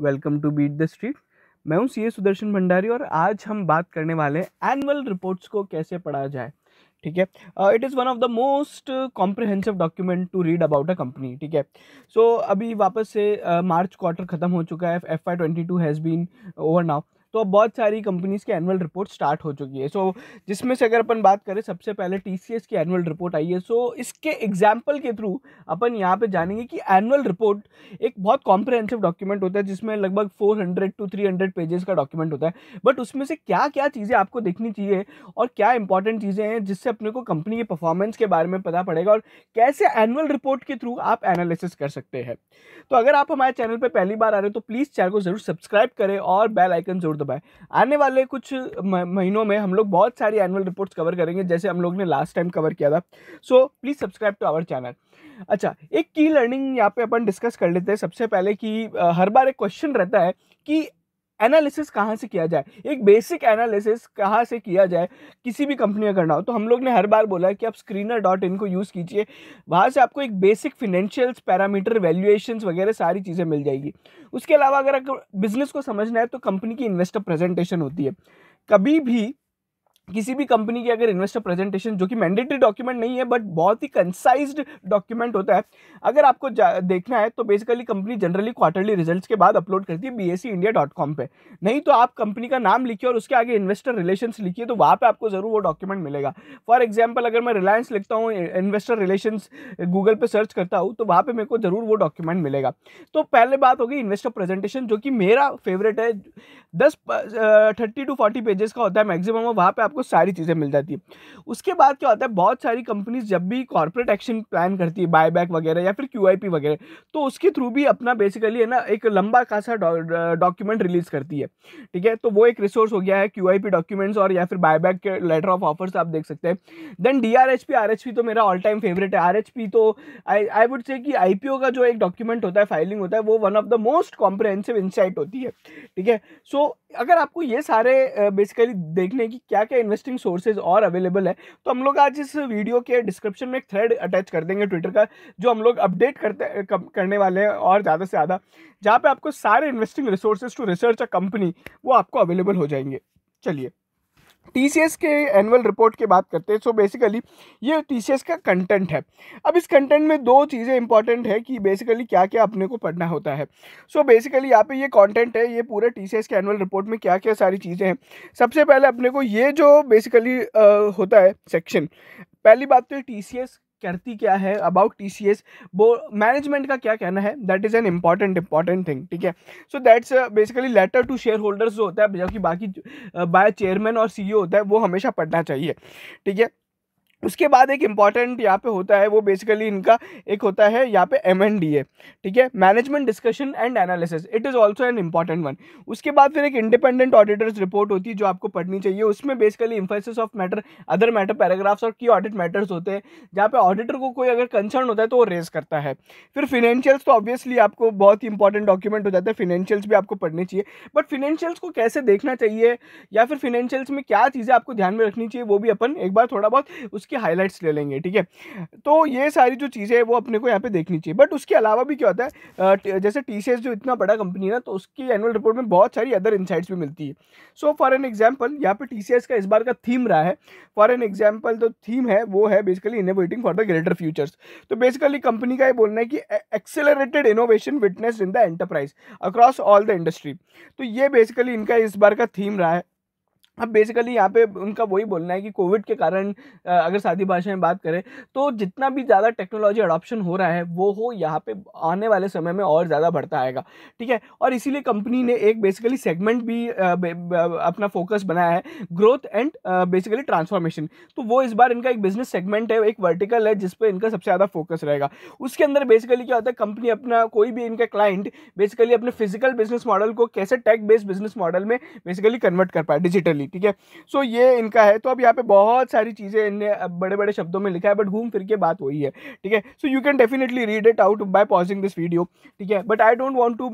welcome to beat the street मैं हूं CA Sudarshan Bhandari और आज हम बात करने वाले हैं एनुअल रिपोर्ट्स को कैसे पढ़ा जाए ठीक है it is one of the most comprehensive document to read about a company ठीक है सो अभी वापस से मार्च क्वार्टर ख़त्म हो चुका है F I twenty two has been over now तो अब बहुत सारी कंपनीज़ की एनुअल रिपोर्ट स्टार्ट हो चुकी है सो so, जिसमें से अगर अपन बात करें सबसे पहले टी की एनुअल रिपोर्ट आई है सो so, इसके एग्जाम्पल के थ्रू अपन यहाँ पर जानेंगे कि एनुअल रिपोर्ट एक बहुत कॉम्प्रहेंसिव डॉक्यूमेंट होता है जिसमें लगभग फोर टू थ्री पेजेस का डॉक्यूमेंट होता है बट उसमें से क्या क्या चीज़ें आपको देखनी चाहिए और क्या इंपॉर्टेंट चीज़ें हैं जिससे अपने को कंपनी के परफॉर्मेंस के बारे में पता पड़ेगा और कैसे एनुअल रिपोर्ट के थ्रू आप एनालिसिस कर सकते हैं तो अगर आप हमारे चैनल पर पहली बार आ रहे हो तो प्लीज़ चैनल को ज़रूर सब्सक्राइब करें और बेल आइकन जरूर दबाए तो आने वाले कुछ महीनों में हम लोग बहुत सारी एनुअल रिपोर्ट्स कवर करेंगे जैसे हम लोग ने लास्ट टाइम कवर किया था so please subscribe to our channel अच्छा एक की लर्निंग यहाँ पे अपन डिस्कस कर लेते हैं सबसे पहले कि हर बार एक क्वेश्चन रहता है कि एनालिसिस कहाँ से किया जाए एक बेसिक एनालिसिस कहाँ से किया जाए किसी भी कंपनी का करना हो तो हम लोग ने हर बार बोला है कि आप स्क्रीनर डॉट इन को यूज़ कीजिए वहाँ से आपको एक बेसिक फिनेंशियल्स पैरामीटर वैल्यूएशन वगैरह सारी चीज़ें मिल जाएगी उसके अलावा अगर आपको बिजनेस को समझना है तो कंपनी की इन्वेस्टर प्रेजेंटेशन होती है कभी भी किसी भी कंपनी की अगर इन्वेस्टर प्रेजेंटेशन जो कि मैंडेटरी डॉक्यूमेंट नहीं है बट बहुत ही कंसाइज्ड डॉक्यूमेंट होता है अगर आपको देखना है तो basically company generally quarterly results के बाद अपलोड करती है बी इंडिया डॉट कॉम पर नहीं तो आप कंपनी का नाम लिखिए और उसके आगे इन्वेस्टर रिलेशन लिखिए तो वहाँ पर आपको ज़रूर वो डॉक्यूमेंट मिलेगा फॉर एग्जाम्पल अगर मैं रिलायंस लिखता हूँ इन्वेस्टर रिलेशन गूगल पर सर्च करता हूँ तो वहाँ पर मेरे को ज़रूर वो डॉक्यूमेंट मिलेगा तो पहले बात होगी इन्वेस्टर प्रेजेंटेशन जो कि मेरा फेवरेट है दस थर्टी टू फोर्टी पेजेस का होता है मैक्सिमम वहाँ पर आपको सारी चीज़ें मिल जाती है उसके बाद क्या होता है बहुत सारी कंपनीज जब भी कॉर्पोरेट एक्शन प्लान करती है बायबैक वगैरह या फिर क्यू वगैरह तो उसके थ्रू भी अपना बेसिकली है ना एक लंबा खासा डॉक्यूमेंट रिलीज करती है ठीक है तो वो एक रिसोर्स हो गया है क्यू डॉक्यूमेंट्स और या फिर बायबैक के लेटर ऑफ ऑफर्स आप देख सकते हैं then D R H P R H P तो मेरा ऑल टाइम फेवरेट है आर एच पी तो आई आई वुड से कि आई पी ओ का जो एक डॉक्यूमेंट होता है फाइलिंग होता है वो one of the most comprehensive insight होती है ठीक है सो so, अगर आपको ये सारे बेसिकली देखने की क्या क्या इन्वेस्टिंग सोर्सेज और अवेलेबल है तो हम लोग आज इस वीडियो के डिस्क्रिप्शन में एक थ्रेड अटैच कर देंगे ट्विटर का जो हम लोग अपडेट करते करने वाले हैं और ज़्यादा से ज़्यादा जहाँ पर आपको सारे investing resources to research a company वो आपको अवेलेबल हो जाएंगे चलिए टी के एनुअल रिपोर्ट की बात करते हैं सो बेसिकली ये टी का कंटेंट है अब इस कंटेंट में दो चीज़ें इंपॉर्टेंट है कि बेसिकली क्या क्या अपने को पढ़ना होता है सो बेसिकली यहाँ पे ये कंटेंट है ये पूरे टी के एनुअल रिपोर्ट में क्या क्या सारी चीज़ें हैं सबसे पहले अपने को ये जो बेसिकली होता है सेक्शन पहली बात तो टी सी एस करती क्या है अबाउट टी सी एस वो मैनेजमेंट का क्या कहना है that is an important important thing ठीक है so that's basically letter to shareholders जो होता है जबकि बाकी बाय uh, चेयरमैन और सी ई e होता है वो हमेशा पढ़ना चाहिए ठीक है उसके बाद एक इम्पॉर्टेंट यहाँ पे होता है वो बेसिकली इनका एक होता है यहाँ पे एम एन डी ए ठीक है management discussion and analysis it is also an important one उसके बाद फिर एक इंडिपेंडेंट ऑडिटर्स रिपोर्ट होती है जो आपको पढ़नी चाहिए उसमें basically emphasis of matter other matter paragraphs और की ऑडिट मैटर्स होते हैं जहाँ पे ऑडिटर को कोई अगर कंसर्न होता है तो वो रेज करता है फिर फिनेंशियल्स तो ऑब्वियसली आपको बहुत ही इंपॉर्टेंट डॉक्यूमेंट हो जाता है फिनेंशियल्स भी आपको पढ़नी चाहिए बट फिनेंशियल्स को कैसे देखना चाहिए या फिर फिनेंशियल्स में क्या चीज़ें आपको ध्यान में रखनी चाहिए वो भी अपन एक बार थोड़ा बहुत उसके उसके हाईलाइट्स ले लेंगे ठीक है तो ये सारी जो चीज़ें हैं वो अपने को यहाँ पे देखनी चाहिए बट उसके अलावा भी क्या होता है जैसे टी जो इतना बड़ा कंपनी है ना तो उसकी एनुअल रिपोर्ट में बहुत सारी अदर इंसाइट्स भी मिलती है सो फॉर एन एग्जाम्पल यहाँ पे टी का इस बार का थीम रहा है फॉर एन एग्जाम्पल जो थीम है वो है basically innovating for the greater futures तो बेसिकली कंपनी का ये बोलना है कि accelerated innovation witness in the enterprise across all the industry तो ये बेसिकली इनका इस बार का थीम रहा है अब बेसिकली यहाँ पे उनका वही बोलना है कि कोविड के कारण अगर सादी भाषा में बात करें तो जितना भी ज़्यादा टेक्नोलॉजी अडॉप्शन हो रहा है वो हो यहाँ पे आने वाले समय में और ज़्यादा बढ़ता आएगा ठीक है और इसीलिए कंपनी ने एक बेसिकली सेगमेंट भी अपना फोकस बनाया है ग्रोथ एंड बेसिकली ट्रांसफॉर्मेशन तो वो इस बार इनका एक बिजनेस सेगमेंट है एक वर्टिकल है जिस पर इनका सबसे ज़्यादा फोकस रहेगा उसके अंदर बेसिकली क्या होता है कंपनी अपना कोई भी इनका क्लाइंट बेसिकली अपने फिजिकल बिजनेस मॉडल को कैसे टेक बेस्ड बिजनेस मॉडल में बेसिकली कन्वर्ट कर पाए डिजिटली ठीक है सो ये इनका है तो अब यहाँ पे बहुत सारी चीज़ें इनने बड़े बड़े शब्दों में लिखा है बट घूम फिर के बात वही है ठीक है so you can definitely read it out by pausing this video ठीक है but I don't want to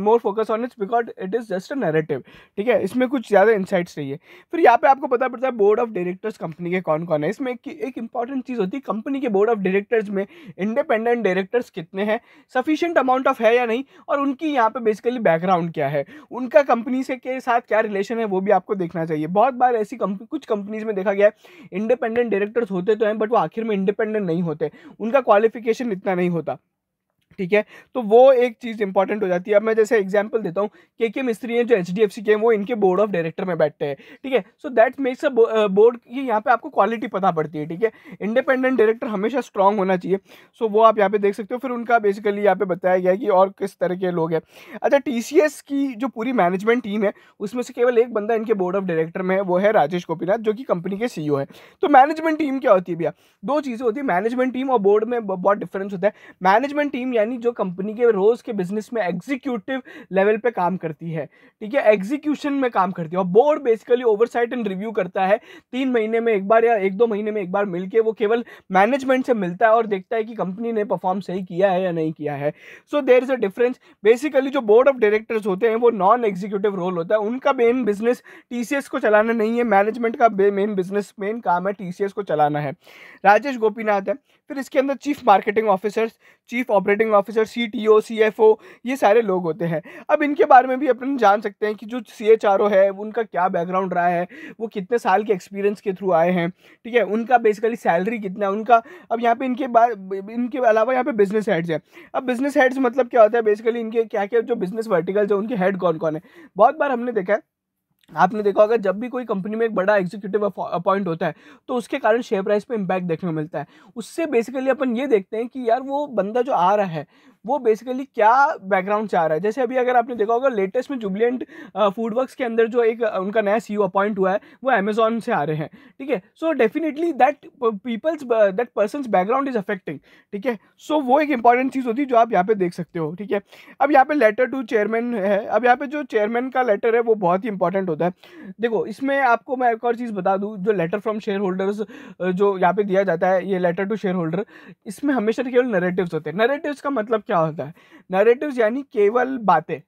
more focus on its because it is just a narrative ठीक है इसमें कुछ ज़्यादा इंसाइट्स नहीं है फिर यहाँ पे आपको पता पड़ता है बोर्ड ऑफ डायरेक्टर्स कंपनी के कौन कौन है इसमें एक, एक इंपॉर्टेंट चीज़ होती है कंपनी के बोर्ड ऑफ डायरेक्टर्स में इंडिपेंडेंट डायरेक्टर्स कितने हैं सफिशियंट अमाउंट ऑफ है या नहीं और उनकी यहाँ पे बेसिकली बैकग्राउंड क्या है उनका कंपनी से के साथ क्या रिलेशन है वो भी आपको देखना चाहिए ये बहुत बार ऐसी कंपनी कुछ कंपनीज में देखा गया है इंडिपेंडेंट डायरेक्टर्स होते तो हैं बट वो आखिर में इंडिपेंडेंट नहीं होते उनका क्वालिफिकेशन इतना नहीं होता ठीक है तो वो एक चीज़ इंपॉर्टेंट हो जाती है अब मैं जैसे एग्जांपल देता हूँ के के मिस्त्री हैं जो एच डी एफ सी के वो इनके बोर्ड ऑफ डायरेक्टर में बैठते हैं ठीक है so that makes a board की यहाँ पे आपको क्वालिटी पता पड़ती है ठीक है इंडिपेंडेंट डायरेक्टर हमेशा स्ट्रांग होना चाहिए सो so, वो आप यहाँ पे देख सकते हो फिर उनका बेसिकली यहाँ पे बताया गया कि और किस तरह के लोग हैं अच्छा टी सी एस की जो पूरी मैनेजमेंट टीम है उसमें से केवल एक बंदा इनके बोर्ड ऑफ डायरेक्टर में है वो है राजेश गोपीनाथ जो कि कंपनी के सी e है तो मैनेजमेंट टीम क्या होती है भैया दो चीज़ें होती है मैनेजमेंट टीम और बोर्ड में बहुत डिफरेंस होता है मैनेजमेंट टीम यानी जो कंपनी के रोज़ के बिजनेस में एग्जीक्यूटिव लेवल पे काम करती है ठीक है एग्जीक्यूशन में काम करती है और board basically oversight and review करता है तीन महीने में एक बार या एक दो महीने में एक बार मिलकर वो केवल मैनेजमेंट से मिलता है और देखता है कि कंपनी ने परफॉर्म सही किया है या नहीं किया है so there is a difference basically जो बोर्ड ऑफ डायरेक्टर्स होते हैं वो नॉन एग्जीक्यूटिव रोल होता है उनका मेन बिजनेस टी को चलाना नहीं है मैनेजमेंट का मेन बिजनेस मेन काम है टी को चलाना है राजेश गोपीनाथ है फिर इसके अंदर chief marketing officers chief operating officer C T O C F O ये सारे लोग होते हैं अब इनके बारे में भी अपन जान सकते हैं कि जो सी एच आर ओ है उनका क्या बैकग्राउंड रहा है वो कितने साल के एक्सपीरियंस के थ्रू आए हैं ठीक है उनका बेसिकली सैलरी कितना है उनका अब यहाँ पे इनके बार इनके अलावा यहाँ पे बिजनेस हेड्स हैं अब बिजनेस हेड्स मतलब क्या होता है बेसिकली इनके क्या क्या जो बिजनेस वर्टिकल्स हैं उनके हेड कौन कौन है बहुत बार हमने देखा है आपने देखा होगा जब भी कोई कंपनी में एक बड़ा एग्जीक्यूटिव अपॉइंट होता है तो उसके कारण शेयर प्राइस पे इम्पैक्ट देखने को मिलता है उससे बेसिकली अपन ये देखते हैं कि यार वो बंदा जो आ रहा है वो बेसिकली क्या बैकग्राउंड चाह रहा है जैसे अभी अगर आपने देखा होगा लेटेस्ट में जुबलियंट फूड वर्क के अंदर जो एक उनका नया सी अपॉइंट e हुआ है वो अमेजोन से आ रहे हैं ठीक है so definitely that peoples that person background is affecting ठीक है सो वो एक इंपॉर्टेंट चीज़ होती है जो आप यहाँ पे देख सकते हो ठीक है अब यहाँ पे लेटर टू चेयरमैन है अब यहाँ पे जो चेयरमैन का लेटर है वो बहुत ही इंपॉर्टेंट होता है देखो इसमें आपको मैं एक और चीज़ बता दूँ जो लेटर फ्रॉम शेयर होल्डर्स जो यहाँ पे दिया जाता है ये लेटर टू शेयर होल्डर इसमें हमेशा तो केवल नरेटिव होते हैं नरेटिव का मतलब क्या क्या होता है नरेटिव यानी केवल बातें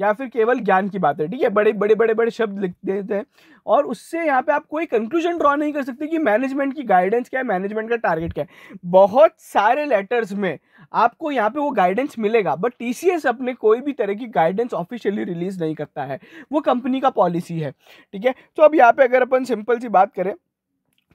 या फिर केवल ज्ञान की बात है ठीक है बड़े बड़े बड़े बड़े शब्द लिख देते हैं और उससे यहाँ पे आप कोई कंक्लूजन ड्रॉ नहीं कर सकते कि मैनेजमेंट की गाइडेंस क्या है मैनेजमेंट का टारगेट क्या है बहुत सारे लेटर्स में आपको यहाँ पे वो गाइडेंस मिलेगा बट टी अपने कोई भी तरह की गाइडेंस ऑफिशियली रिलीज नहीं करता है वो कंपनी का पॉलिसी है ठीक है तो अब यहाँ पे अगर अपन सिंपल सी बात करें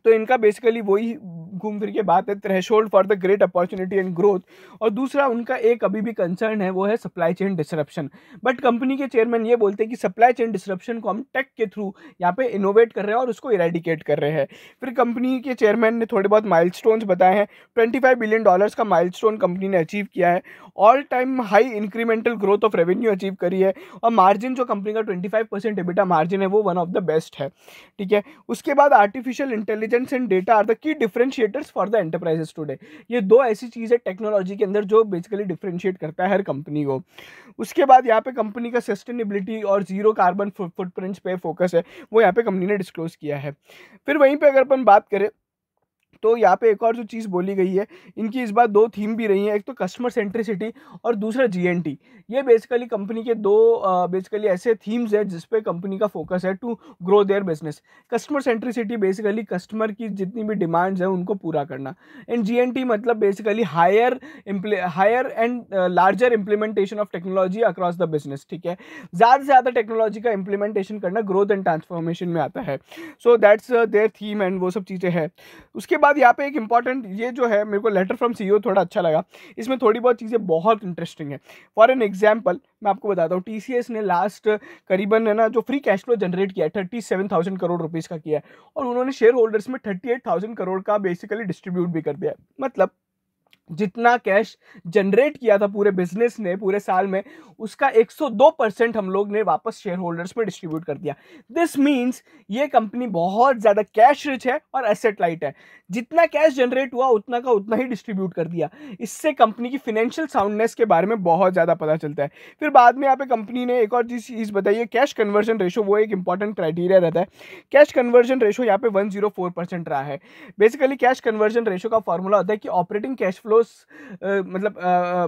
तो इनका बेसिकली वही घूम फिर के बात है threat for the great opportunity and growth और दूसरा उनका एक अभी भी कंसर्न है वो है supply chain disruption but company के चेयरमैन ये बोलते हैं कि सप्लाई चेन डिसरप्शन को हम टेक के थ्रू यहाँ पे इनोवेट कर रहे हैं और उसको इरेडिकेट कर रहे हैं फिर कंपनी के चेयरमैन ने थोड़े बहुत माइल बताए हैं ट्वेंटी फाइव बिलियन डॉलर्स का माइल कंपनी ने अचीव किया है all time high incremental growth of revenue achieve करी है और मार्जिन जो कंपनी का ट्वेंटी फाइव परसेंट मार्जिन है वो वन ऑफ द बेस्ट है ठीक है उसके बाद artificial intelligence patents and data are the key differentiators for the enterprises today ये दो ऐसी चीज़ है टेक्नोलॉजी के अंदर जो बेसिकली डिफरेंशिएट करता है हर कंपनी को उसके बाद यहाँ पे कंपनी का सस्टेनेबिलिटी और जीरो कार्बन फुटप्रिंट्स पे फोकस है वो यहाँ पे कंपनी ने डिस्क्लोज किया है फिर वहीं पर अगर अपन बात करें तो यहाँ पे एक और जो चीज़ बोली गई है इनकी इस बार दो थीम भी रही है एक तो कस्टमर सेंट्रिसिटी और दूसरा जीएनटी ये बेसिकली कंपनी के दो बेसिकली ऐसे थीम्स है जिसपे कंपनी का फोकस है to grow their business customer centricity basically customer की जितनी भी डिमांड्स हैं उनको पूरा करना एंड जी मतलब basically higher higher and larger implementation of technology across the business ठीक है ज़्यादा से ज़्यादा टेक्नोलॉजी का इम्प्लीमेंटेशन करना ग्रोथ एंड ट्रांसफॉर्मेशन में आता है so that's their theme and वो सब चीज़ें हैं उसके बाद बाद यहाँ पे एक इंपॉर्टेंट ये जो है मेरे को लेटर फ्रॉम सीईओ थोड़ा अच्छा लगा इसमें थोड़ी बहुत चीज़ें बहुत इंटरेस्टिंग है फॉर एन एग्जाम्पल मैं आपको बताता हूँ टी ने लास्ट करीबन है ना जो फ्री कैश फ्लो जनरेट किया है thirty seven thousand crore rupees का किया है और उन्होंने शेयर होल्डर्स में थर्टी एट थाउजेंड करोड़ का बेसिकली डिस्ट्रीब्यूट भी कर दिया मतलब जितना कैश जनरेट किया था पूरे बिजनेस ने पूरे साल में उसका 102 परसेंट हम लोग ने वापस शेयर होल्डर्स में डिस्ट्रीब्यूट कर दिया दिस मीन्स ये कंपनी बहुत ज़्यादा कैश रिच है और एसेट लाइट है जितना कैश जनरेट हुआ उतना का उतना ही डिस्ट्रीब्यूट कर दिया इससे कंपनी की फिनेंशियल साउंडनेस के बारे में बहुत ज़्यादा पता चलता है फिर बाद में यहाँ पे कंपनी ने एक और जिस चीज़ बताई है कैश कन्वर्जन रेशो वो एक इंपॉर्टेंट क्राइटेरिया रहता है कैश कन्वर्जन रेशो यहाँ पे वन परसेंट रहा है बेसिकली कैश कन्वर्जन रेशो का फॉर्मूला होता है कि ऑपरेटिंग कैश फ्लो फ्लोस मतलब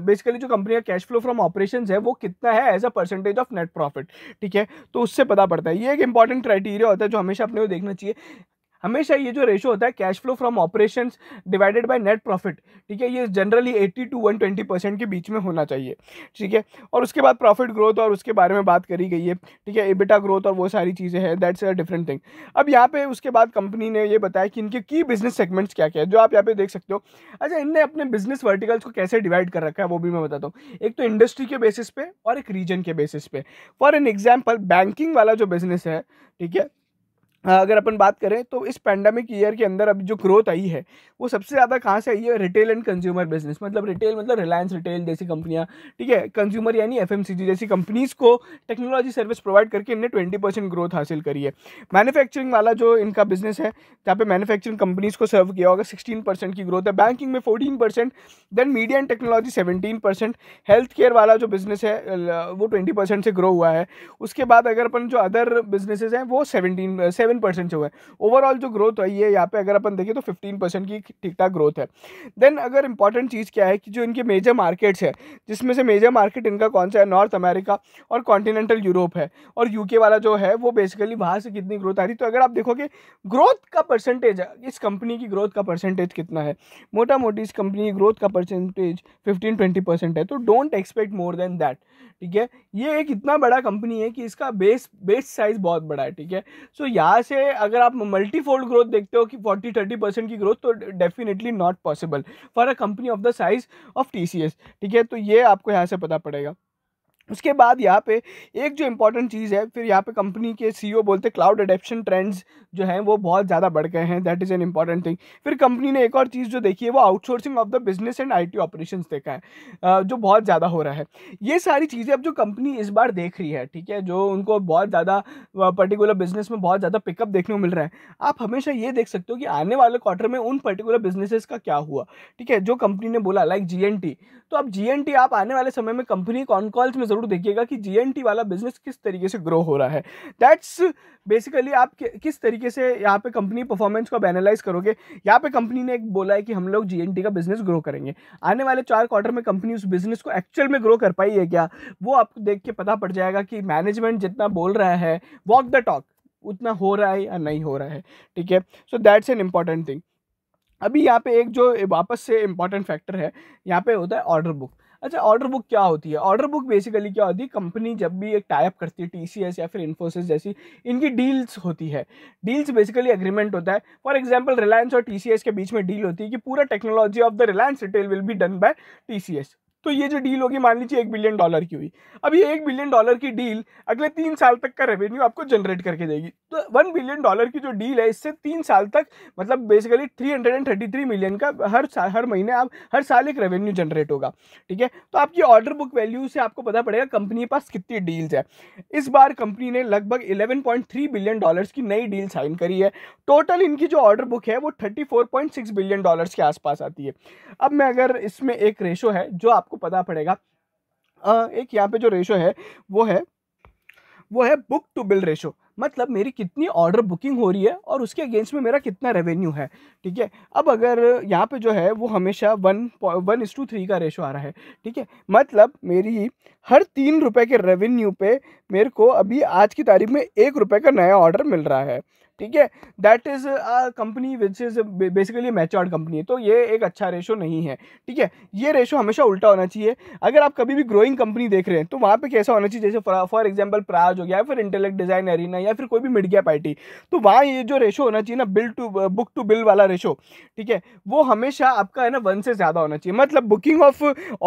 बेसिकली जो कंपनी का कैश फ्लो फ्रॉम ऑपरेशन है वो कितना है as a percentage of net profit ठीक है तो उससे पता पड़ता है ये एक इंपॉर्टेंट क्राइटेरिया होता है जो हमेशा अपने को देखना चाहिए हमेशा ये जो रेशो होता है cash flow from operations divided by net profit ठीक है ये जनरली 80 टू 120 परसेंट के बीच में होना चाहिए ठीक है और उसके बाद प्रॉफिट ग्रोथ और उसके बारे में बात करी गई है ठीक है एबिटा ग्रोथ और वो सारी चीज़ें हैं दैट्स अ डिफरेंट थिंग अब यहाँ पे उसके बाद कंपनी ने ये बताया कि इनके की बिजनेस सेगमेंट्स क्या क्या है जो आप यहाँ पे देख सकते हो अच्छा इनने अपने बिजनेस वर्टिकल्स को कैसे डिवाइड कर रखा है वो भी मैं बताता हूँ एक तो इंडस्ट्री के बेसिस पे और एक रीजन के बेसिस पे फॉर एन एग्जाम्पल बैंकिंग वाला जो बिजनेस है ठीक है हाँ, अगर अपन बात करें तो इस पैंडमिक ईयर के अंदर अभी जो ग्रोथ आई है वो सबसे ज़्यादा कहाँ से आई है रिटेल एंड कंज्यूमर बिजनेस मतलब रिटेल मतलब रिलायंस रिटेल जैसी कंपनियाँ ठीक है कंज्यूमर यानी एफ जैसी कंपनीज़ को टेक्नोलॉजी सर्विस प्रोवाइड करके इनने ट्वेंटी परसेंट ग्रोथ हासिल करी है मैनुफैक्चरिंग वाला जो इनका बिजनेस है जहाँ पे मैनुफैक्चरिंग कंपनीज़ को सर्व किया होगा सिक्सटीन परसेंट की ग्रोथ है बैंकिंग में fourteen percent then media and technology seventeen percent health care वाला जो बिजनेस है वो ट्वेंटी परसेंट से ग्रो हुआ है उसके बाद अगर अपन जो अदर बिजनेसेस हैं वो सेवनटीन सेवन सेवन परसेंट हुआ है ओवरऑल जो ग्रोथ है ये यहाँ पे अगर अपन देखें तो फिफ्टीन परसेंट की ठीक ठाक ग्रोथ है देन अगर इंपॉर्टेंट चीज़ क्या है कि जो इनके मेजर मार्केट्स है जिसमें से मेजर मार्केट इनका कौन सा है नॉर्थ अमेरिका और कॉन्टिनेंटल यूरोप है और यूके वाला जो है वो बेसिकली वहाँ से कितनी ग्रोथ आ रही तो अगर आप देखोगे ग्रोथ का परसेंटेज इस कंपनी की ग्रोथ का परसेंटेज कितना है मोटा मोटी इस कंपनी की ग्रोथ का परसेंटेज फिफ्टीन ट्वेंटी परसेंट है तो don't expect more than that ठीक है ये एक इतना बड़ा कंपनी है कि इसका बेस बेस साइज बहुत बड़ा है ठीक है सो so, यहाँ यहाँ से अगर आप मल्टी फोल्ड ग्रोथ देखते हो कि फोर्टी थर्टी परसेंट की ग्रोथ तो definitely not possible for a company of the size of T ठीक है तो ये आपको यहाँ से पता पड़ेगा उसके बाद यहाँ पे एक जो इम्पॉर्टेंट चीज़ है फिर यहाँ पे कंपनी के सीईओ e बोलते हैं क्लाउड अडेप्शन ट्रेंड्स जो हैं वो बहुत ज़्यादा बढ़ गए हैं that is an important thing फिर कंपनी ने एक और चीज़ जो देखी है वो outsourcing of the business and IT operations देखा है जो बहुत ज़्यादा हो रहा है ये सारी चीज़ें अब जो कंपनी इस बार देख रही है ठीक है जो उनको बहुत ज़्यादा पर्टिकुलर बिजनेस में बहुत ज़्यादा पिकअप देखने को मिल रहा है आप हमेशा ये देख सकते हो कि आने वाले क्वार्टर में उन पर्टिकुलर बिजनेसेस का क्या हुआ ठीक है जो कंपनी ने बोला लाइक जी तो अब जी आप आने वाले समय में कंपनी कॉन कॉल्स में ज़रूर ज़रूर देखिएगा कि जीएनटी वाला बिजनेस किस तरीके से ग्रो हो रहा है दैट्स बेसिकली आप किस तरीके से यहाँ पे कंपनी परफॉर्मेंस को एनालाइज करोगे यहाँ पे कंपनी ने एक बोला है कि हम लोग जीएनटी का बिजनेस ग्रो करेंगे आने वाले चार क्वार्टर में कंपनी उस बिजनेस को एक्चुअल में ग्रो कर पाई है क्या वो आपको देख के पता पड़ जाएगा कि मैनेजमेंट जितना बोल रहा है वॉक द टॉक उतना हो रहा है या नहीं हो रहा है ठीक है so that's an important thing अभी यहाँ पे एक जो वापस से इम्पॉर्टेंट फैक्टर है यहाँ पे होता है ऑर्डर बुक अच्छा ऑर्डर बुक क्या होती है ऑर्डर बुक बेसिकली क्या होती है कंपनी जब भी एक टाइप करती है टी या फिर इन्फोसिस जैसी इनकी डील्स होती है डील्स बेसिकली एग्रीमेंट होता है फॉर एग्जाम्पल रिलायंस और टी के बीच में डील होती है कि पूरा technology of the Reliance retail will be done by T तो ये जो डील होगी मान लीजिए एक बिलियन डॉलर की हुई अब ये एक बिलियन डॉलर की डील अगले तीन साल तक का रेवेन्यू आपको जनरेट करके देगी तो वन बिलियन डॉलर की जो डील है इससे तीन साल तक मतलब basically three hundred and thirty three million का हर साल हर महीने आप हर साल एक रेवेन्यू जनरेट होगा ठीक है तो आपकी ऑर्डर बुक वैल्यू से आपको पता पड़ेगा कंपनी के पास कितनी डील्स है इस बार कंपनी ने लगभग eleven point three billion dollars की नई डील साइन करी है टोटल इनकी जो ऑर्डर बुक है वो thirty four point six billion dollar के आसपास आती है अब मैं अगर इसमें एक रेशो है जो आप आपको पता पड़ेगा एक यहाँ पे जो रेशो है वो है वो है बुक टू बिल रेशो मतलब मेरी कितनी ऑर्डर बुकिंग हो रही है और उसके अगेंस्ट में मेरा कितना रेवेन्यू है ठीक है अब अगर यहाँ पे जो है वो हमेशा one one is to three का रेशो आ रहा है ठीक है मतलब मेरी हर तीन रुपए के रेवेन्यू पे मेरे को अभी आज की तारीख में एक रुपये का नया ऑर्डर मिल रहा है ठीक है that is a company which is basically matured company है तो ये एक अच्छा रेशो नहीं है ठीक है ये रेशो हमेशा उल्टा होना चाहिए अगर आप कभी भी ग्रोइंग कंपनी देख रहे हैं तो वहाँ पे कैसा होना चाहिए जैसे फॉर एग्जांपल प्राज हो गया फिर इंटेलेक्ट डिज़ाइन एरिना या फिर कोई भी मिड गया पार्टी तो वहाँ ये जो रेशो होना चाहिए ना bill to book to bill वाला रेशो ठीक है वो हमेशा आपका है ना वन से ज़्यादा होना चाहिए मतलब बुकिंग ऑफ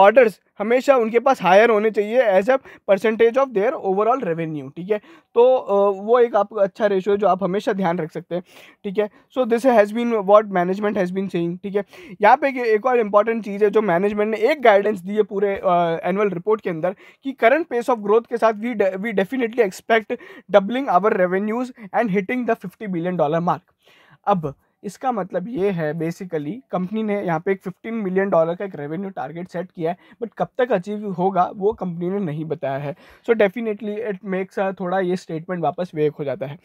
ऑर्डर्स हमेशा उनके पास हायर होने चाहिए as a percentage of their overall overall revenue ठीक है तो वो एक आप अच्छा रेशियो जो आप हमेशा ध्यान रख सकते हैं ठीक है so this has been what management has been saying ठीक है यहाँ पे एक और इंपॉर्टेंट चीज़ है जो मैनेजमेंट ने एक गाइडेंस दी है पूरे एनुअल uh, रिपोर्ट के अंदर कि करंट पेस ऑफ ग्रोथ के साथ we we definitely expect doubling our revenues and hitting the fifty billion dollar mark अब इसका मतलब ये है बेसिकली कंपनी ने यहाँ पे एक 15 मिलियन डॉलर का एक रेवेन्यू टारगेट सेट किया है बट कब तक अचीव होगा वो कंपनी ने नहीं बताया है so definitely it makes a थोड़ा ये स्टेटमेंट वापस वेक हो जाता है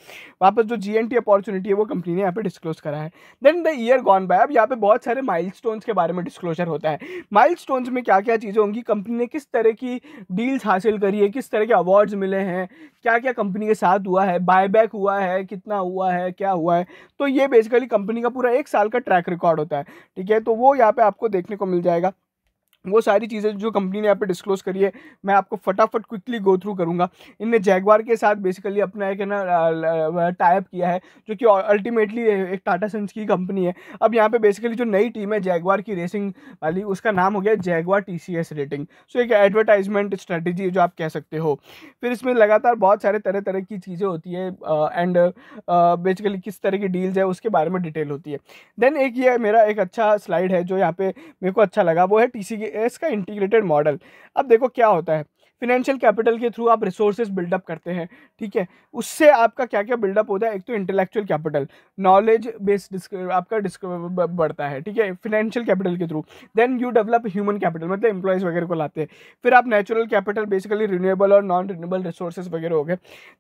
वापस जो जी एन टी अपॉर्चुनिटी है वो कंपनी ने यहाँ पे डिस्क्लोज करा है then the year gone by अब यहाँ पे बहुत सारे स्टोन्स के बारे में डिस्क्लोजर होता है स्टोन्स में क्या क्या चीज़ें होंगी कंपनी ने किस तरह की डील्स हासिल करी है किस तरह के अवार्ड्स मिले हैं क्या क्या कंपनी के साथ हुआ है बैक हुआ है कितना हुआ है क्या हुआ है तो ये बेसिकली कंपनी कंपनी का पूरा एक साल का ट्रैक रिकॉर्ड होता है ठीक है तो वो यहाँ पे आपको देखने को मिल जाएगा वो सारी चीज़ें जो कंपनी ने यहाँ पे डिस्क्लोज करी है मैं आपको फटाफट क्विकली गो थ्रू करूँगा इनने जैगवार के साथ बेसिकली अपना एक ना टाइप किया है जो कि अल्टीमेटली एक टाटा सन्स की कंपनी है अब यहाँ पे बेसिकली जो नई टीम है जैगवार की रेसिंग वाली उसका नाम हो गया Jaguar T C S rating so एक एडवर्टाइजमेंट स्ट्रेटेजी जो आप कह सकते हो फिर इसमें लगातार बहुत सारे तरह तरह की चीज़ें होती है एंड बेसिकली किस तरह की डील्स है उसके बारे में डिटेल होती है देन एक ये मेरा एक अच्छा स्लाइड है जो यहाँ पे मेरे को अच्छा लगा वो है टी सी इसका इंटीग्रेटेड मॉडल अब देखो क्या होता है फिनेंशियल कैपिटल के थ्रू आप रिसोर्सेज बिल्डअप करते हैं ठीक है उससे आपका क्या क्या बिल्डअप होता है एक तो इंटेलेक्चुअल कैपिटल नॉलेज बेस्ड आपका बढ़ता है ठीक है फिनेंशियल कैपिटल के through then you develop human capital मतलब एम्प्लॉयज़ वगैरह को लाते हैं फिर आप नेचुरल कैपिटल बेसिकली रिन्यूएबल और नॉन रिन्यूएबल रिसोर्सेज वगैरह हो गए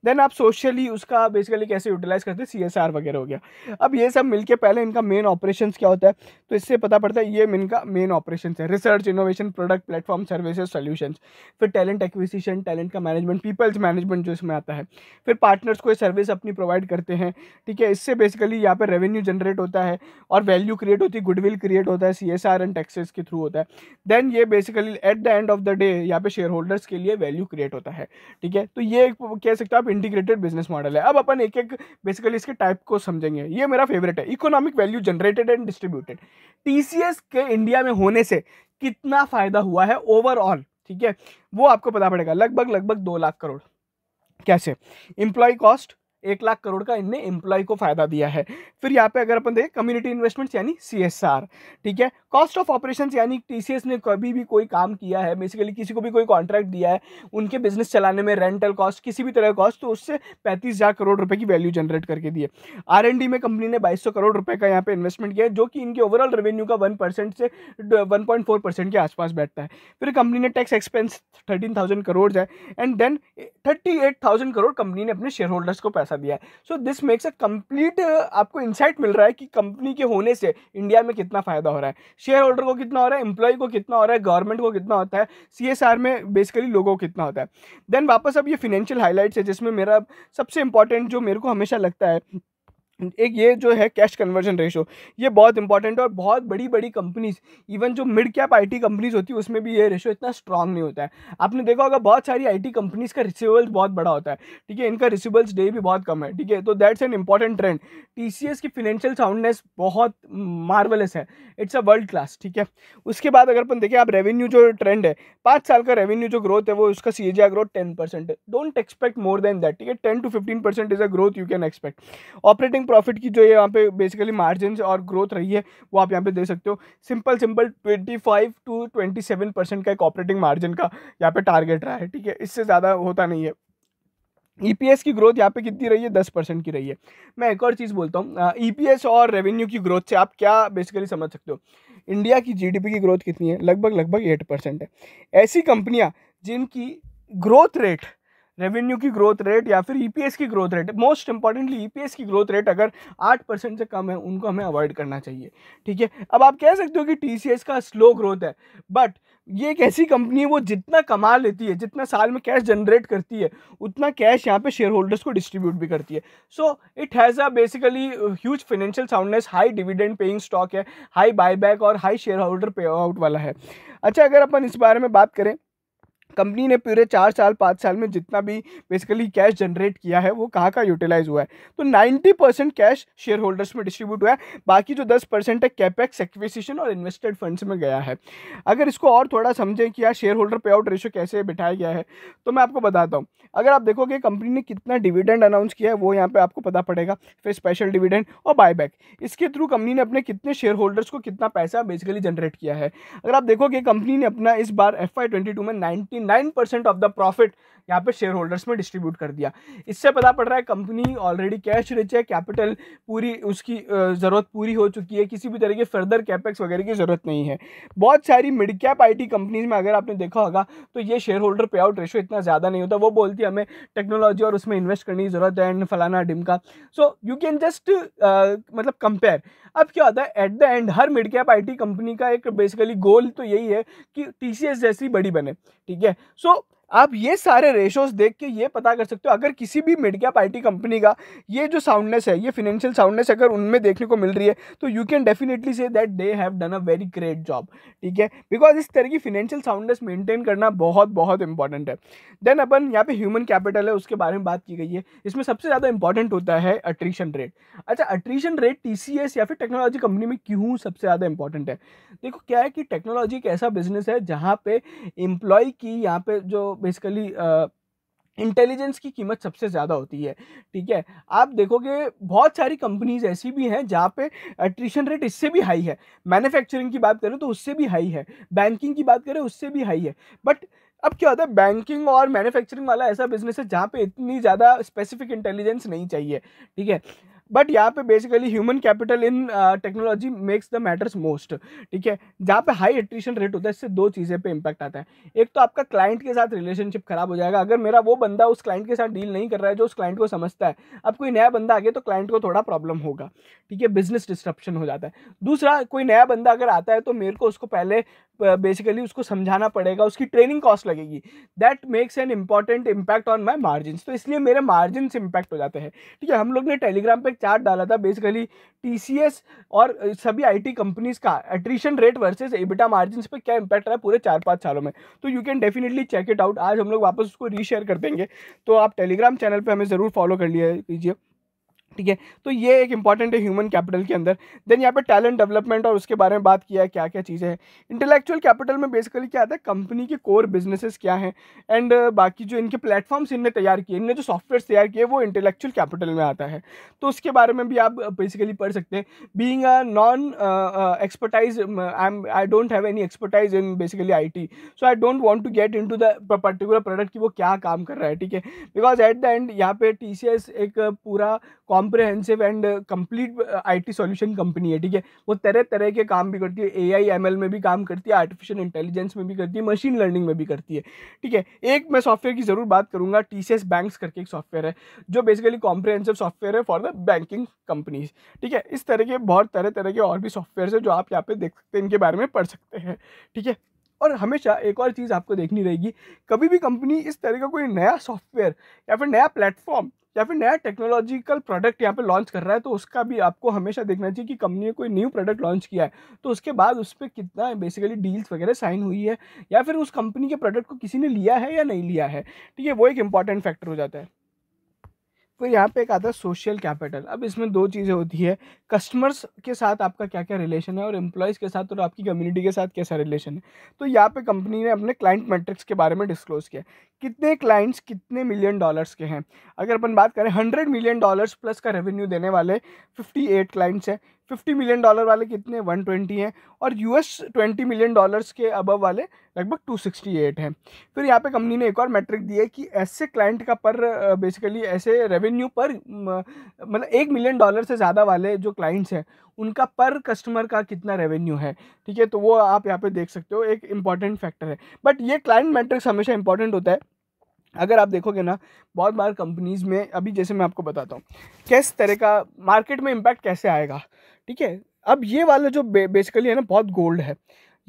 देन आप सोशली उसका बेसिकली कैसे यूटिलाइज करते हैं सी एस आर वगैरह हो गया अब ये सब मिलकर पहले इनका मेन ऑपरेशन क्या होता है तो इससे पता पड़ता है ये इनका मेन ऑपरेशन है research innovation product platform services solution फिर टैलेंट एक्विजिशन टैलेंट का मैनेजमेंट पीपल्स मैनेजमेंट जो इसमें आता है फिर पार्टनर्स को ये सर्विस अपनी प्रोवाइड करते हैं ठीक है इससे बेसिकली यहाँ पर रेवेन्यू जनरेट होता है और वैल्यू क्रिएट होती है गुडविल क्रिएट होता है C S R and taxes के थ्रू होता है देन ये basically at the end of the day यहाँ पे शेयर होल्डर्स के लिए वैल्यू क्रिएट होता है ठीक है तो ये कह सकते हो आप इंटीग्रेटेड बिजनेस मॉडल है अब अपन एक एक बेसिकली इसके टाइप को समझेंगे ये मेरा फेवरेट है economic value generated and distributed S के इंडिया में होने से कितना फायदा हुआ है ओवरऑल ठीक है वो आपको पता पड़ेगा लगभग लगभग दो लाख करोड़ कैसे इंप्लॉय कॉस्ट एक लाख करोड़ का इनने एम्प्लॉय को फायदा दिया है फिर यहाँ पे अगर अपन देखें कम्युनिटी इन्वेस्टमेंट्स यानी सी ठीक है कॉस्ट ऑफ ऑपरेशन यानी टी ने कभी भी कोई काम किया है बेसिकली किसी को भी कोई कॉन्ट्रैक्ट दिया है उनके बिजनेस चलाने में रेंटल कॉस्ट किसी भी तरह का कॉस्ट तो उससे पैंतीस हज़ार करोड़ रुपए की वैल्यू जनरेट करके दिए आर में कंपनी ने बाईस करोड़ रुपए का यहाँ पे इन्वेस्टमेंट किया जो कि इनके ओवरऑल रेवेन्यू का वन से वन के आसपास बैठता है फिर कंपनी ने टैक्स एक्सपेंस थर्टीन करोड़ है and then thirty crore company ने अपने शेयर होल्डर्स को पैसा पैसा दिया है so this makes a complete आपको इंसाइट मिल रहा है कि कंपनी के होने से इंडिया में कितना फ़ायदा हो रहा है शेयर होल्डर को कितना हो रहा है एम्प्लॉय को कितना हो रहा है गवर्नमेंट को कितना होता है सी में बेसिकली लोगों को कितना होता है देन वापस अब ये फिनेंशियल हाईलाइट्स है जिसमें मेरा सबसे इंपॉर्टेंट जो मेरे को हमेशा लगता है एक ये जो है कैश कन्वर्जन रेशो ये बहुत इंपॉर्टेंट है और बहुत बड़ी बड़ी कंपनीज इवन जो मिड कैप आईटी कंपनीज होती है उसमें भी ये रेशो इतना स्ट्रांग नहीं होता है आपने देखा होगा बहुत सारी आईटी कंपनीज का रिसिवल्स बहुत बड़ा होता है ठीक है इनका रिसिवल्स डे भी बहुत कम है ठीक है तो that's an important trend T की फिनेंशियल साउंडनेस बहुत मार्वलस है इट्स अ वर्ल्ड क्लास ठीक है उसके बाद अगर अपन देखें आप रेवेन्यू जो ट्रेंड है पाँच साल का रेवेन्यू जो ग्रोथ है वो उसका सी ग्रोथ टेन परसेंट है don't expect more than that ठीक है ten to fifteen percent is a growth you can expect operating profit की जो ये यहाँ पे बेसिकली मार्जिन और ग्रोथ रही है वो आप यहाँ पे दे सकते हो simple simple twenty five to twenty seven percent का एक ऑपरेटिंग मार्जिन का यहाँ पे टारगेट रहा है ठीक है इससे ज़्यादा होता नहीं है ईपीएस e की ग्रोथ यहाँ पे कितनी रही है दस परसेंट की रही है मैं एक और चीज़ बोलता हूँ ईपीएस e और रेवेन्यू की ग्रोथ से आप क्या बेसिकली समझ सकते हो इंडिया की जीडीपी की ग्रोथ कितनी है लगभग लगभग एट परसेंट है ऐसी कंपनियाँ जिनकी ग्रोथ रेट रेवेन्यू की ग्रोथ रेट या फिर ईपीएस e की growth rate most importantly EPS की ग्रोथ रेट अगर आठ परसेंट से कम है उनको हमें अवॉइड करना चाहिए ठीक है अब आप कह सकते हो कि टीसीएस का स्लो ग्रोथ है बट ये एक ऐसी कंपनी है वो जितना कमा लेती है जितना साल में कैश जनरेट करती है उतना कैश यहाँ पे शेयर होल्डर्स को डिस्ट्रीब्यूट भी करती है so it has a basically huge financial soundness high dividend paying stock है हाई बायबैक और high share holder pay out वाला है अच्छा अगर अपन इस बारे में बात करें कंपनी ने पूरे चार साल पाँच साल में जितना भी बेसिकली कैश जनरेट किया है वो कहाँ कहाँ यूटिलाइज हुआ है तो ninety percent cash share holders में डिस्ट्रीब्यूट हुआ है बाकी जो दस परसेंट है कैपेक्स एक्विशन और इन्वेस्टेड फंड्स में गया है अगर इसको और थोड़ा समझें कि यार share holder pay out ratio कैसे बिठाया गया है तो मैं आपको बताता हूँ अगर आप देखोगे कंपनी ने कितना डिविडेंड अनाउंस किया है वो यहाँ पर आपको पता पड़ेगा फिर स्पेशल डिविडेंड और बायबैक इसके थ्रू कंपनी ने अपने कितने शेयर होल्डर्स को कितना पैसा बेसिकली जनरेट किया है अगर आप देखोगे कंपनी ने अपना इस बार एफ में ninety nine percent of the profit यहाँ पे शेयर होल्डर्स में डिस्ट्रीब्यूट कर दिया इससे पता पड़ रहा है कंपनी ऑलरेडी कैश रिच है कैपिटल पूरी उसकी ज़रूरत पूरी हो चुकी है किसी भी तरह के फर्दर कैपेक्स वगैरह की ज़रूरत नहीं है बहुत सारी मिड कैप आई कंपनीज़ में अगर आपने देखा होगा तो ये share holder pay out ratio इतना ज़्यादा नहीं होता वो बोलती है हमें टेक्नोलॉजी और उसमें इन्वेस्ट करने की ज़रूरत है एंड फलाना डिम का सो यू कैन जस्ट मतलब कंपेयर अब क्या होता है एट द एंड हर मिड कैप आई कंपनी का एक बेसिकली गोल तो यही है कि टी जैसी बड़ी बने ठीक है 所以。आप ये सारे रेशोस देख के ये पता कर सकते हो अगर किसी भी मिड कैप आई कंपनी का ये जो साउंडनेस है ये फिनेंशियल साउंडनेस अगर उनमें देखने को मिल रही है तो you can definitely say that they have done a very great job ठीक है बिकॉज इस तरह की फिनेंशियल साउंडनेस मेंटेन करना बहुत बहुत इंपॉर्टेंट है देन अपन यहाँ पे ह्यूमन कैपिटल है उसके बारे में बात की गई है इसमें सबसे ज़्यादा इंपॉर्टेंट होता है अट्रीशन रेट अच्छा अट्रीशन रेट टी या फिर टेक्नोलॉजी कंपनी में क्यों सबसे ज़्यादा इंपॉर्टेंट है देखो क्या है कि टेक्नोलॉजी एक ऐसा बिजनेस है जहाँ पे एम्प्लॉय की यहाँ पे जो बेसिकली इंटेलिजेंस uh, की कीमत सबसे ज़्यादा होती है ठीक है आप देखोगे बहुत सारी कंपनीज ऐसी भी हैं जहाँ पे एट्रिशन रेट इससे भी हाई है मैन्युफैक्चरिंग की बात करें तो उससे भी हाई है बैंकिंग की बात करें उससे भी हाई है बट अब क्या होता है बैंकिंग और मैन्युफैक्चरिंग वाला ऐसा बिजनेस है जहाँ पे इतनी ज़्यादा स्पेसिफिक इंटेलिजेंस नहीं चाहिए ठीक है बट यहाँ पे basically human capital in technology makes the matters most ठीक है जहाँ पे हाई एट्रीशन रेट होता है इससे दो चीज़ें पे इम्पैक्ट आता है एक तो आपका क्लाइंट के साथ रिलेशनशिप खराब हो जाएगा अगर मेरा वो बंदा उस क्लाइंट के साथ डील नहीं कर रहा है जो उस क्लाइंट को समझता है अब कोई नया बंदा आ गया तो क्लाइंट को थोड़ा प्रॉब्लम होगा ठीक है बिजनेस डिस्ट्रप्शन हो जाता है दूसरा कोई नया बंदा अगर आता है तो मेरे को उसको पहले बेसिकली उसको समझाना पड़ेगा उसकी ट्रेनिंग कॉस्ट लगेगी that makes an important impact on my margin तो इसलिए मेरे मार्जिन इम्पैक्ट हो जाते हैं ठीक है हम लोग ने टेलीग्राम पर एक चार्ट डाला था बेसिकली टी और सभी आई कंपनीज का attrition rate versus EBITDA margin पर क्या इम्पैक्ट रहा है पूरे चार पाँच सालों में तो you can definitely check it out आज हम लोग वापस उसको रीशेयर कर देंगे तो आप टेलीग्राम चैनल पर हमें ज़रूर फॉलो कर लिया कीजिए ठीक है तो ये एक इंपॉर्टेंट है ह्यूमन कैपिटल के अंदर देन यहाँ पे टैलेंट डेवलपमेंट और उसके बारे में बात किया है क्या क्या चीज़ें हैं इंटेलेक्चुअल कैपिटल में बेसिकली क्या आता है कंपनी के कोर बिजनेसेस क्या हैं एंड uh, बाकी जो इनके प्लेटफॉर्म्स इनने तैयार किए इनने जो सॉफ्टवेयर तैयार किए वो इंटेलेक्चुअल कैपिटल में आता है तो उसके बारे में भी आप बेसिकली uh, पढ़ सकते हैं being a non expertise I am I don't have any expertise in basically I T so I don't want to get into the particular product कि वो क्या काम कर रहा है ठीक है बिकॉज एट द एंड यहाँ पे टी सी एस एक पूरा comprehensive and complete IT solution company है ठीक है वो तरह तरह के काम भी करती है एआई एमएल में भी काम करती है आर्टिफिशियल इंटेलिजेंस में भी करती है मशीन लर्निंग में भी करती है ठीक है एक मैं सॉफ्टवेयर की ज़रूर बात करूंगा टी सी बैंक्स करके एक सॉफ्टवेयर है जो बेसिकली कॉम्प्रहेंसिव सॉफ्टवेयर है फॉर द बैंकिंग कंपनीज ठीक है इस तरह के बहुत तरह तरह के और भी सॉफ्टवेयर है जो आप यहाँ पे देख सकते हैं इनके बारे में पढ़ सकते हैं ठीक है और हमेशा एक और चीज़ आपको देखनी रहेगी कभी भी कंपनी इस तरह का कोई नया सॉफ्टवेयर या फिर नया प्लेटफॉर्म या फिर नया टेक्नोलॉजिकल प्रोडक्ट यहाँ पे लॉन्च कर रहा है तो उसका भी आपको हमेशा देखना चाहिए कि कंपनी ने कोई न्यू प्रोडक्ट लॉन्च किया है तो उसके बाद उस पर कितना बेसिकली डील्स वगैरह साइन हुई है या फिर उस कंपनी के प्रोडक्ट को किसी ने लिया है या नहीं लिया है ठीक है वो एक इंपॉर्टेंट फैक्टर हो जाता है फिर यहाँ पे एक आता है सोशल कैपिटल अब इसमें दो चीज़ें होती है कस्टमर्स के साथ आपका क्या क्या रिलेशन है और एम्प्लॉयज़ के साथ और आपकी कम्युनिटी के साथ कैसा रिलेशन है तो यहाँ पे कंपनी ने अपने क्लाइंट मैट्रिक्स के बारे में डिस्क्लोज़ किया कितने क्लाइंट्स कितने मिलियन डॉलर्स के हैं अगर अपन बात करें हंड्रेड मिलियन डॉलर्स प्लस का रेवेन्यू देने वाले फिफ्टी एट क्लाइंट्स हैं फिफ्टी मिलियन डॉलर वाले कितने वन ट्वेंटी हैं और यूएस ट्वेंटी मिलियन डॉलर्स के अबव वाले लगभग टू सिक्सटी एट हैं फिर यहाँ पे कंपनी ने एक और मैट्रिक दी है कि ऐसे क्लाइंट का पर बेसिकली ऐसे रेवेन्यू पर मतलब एक मिलियन डॉलर से ज़्यादा वाले जो क्लाइंट्स हैं उनका पर कस्टमर का कितना रेवेन्यू है ठीक है तो वो आप यहाँ पे देख सकते हो एक इंपॉर्टेंट फैक्टर है बट ये क्लाइंट मैट्रिक्स हमेशा इंपॉर्टेंट होता है अगर आप देखोगे ना बहुत बार कंपनीज़ में अभी जैसे मैं आपको बताता हूँ किस तरह का मार्केट में इम्पैक्ट कैसे आएगा ठीक है अब ये वाला जो बे, बेसिकली है ना बहुत गोल्ड है